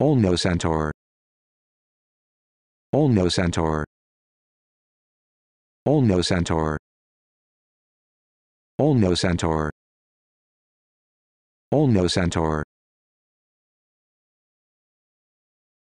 Olno Centaur. Olno Centaur. Olno Centaur. Olno Centaur. Olno Centaur.